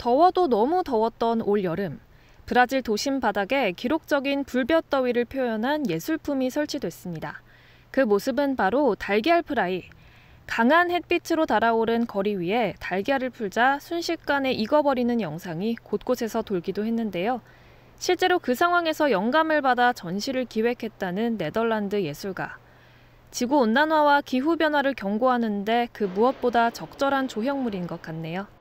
더워도 너무 더웠던 올 여름, 브라질 도심 바닥에 기록적인 불볕 더위를 표현한 예술품이 설치됐습니다. 그 모습은 바로 달걀 프라이. 강한 햇빛으로 달아오른 거리 위에 달걀을 풀자 순식간에 익어버리는 영상이 곳곳에서 돌기도 했는데요. 실제로 그 상황에서 영감을 받아 전시를 기획했다는 네덜란드 예술가. 지구온난화와 기후변화를 경고하는데 그 무엇보다 적절한 조형물인 것 같네요.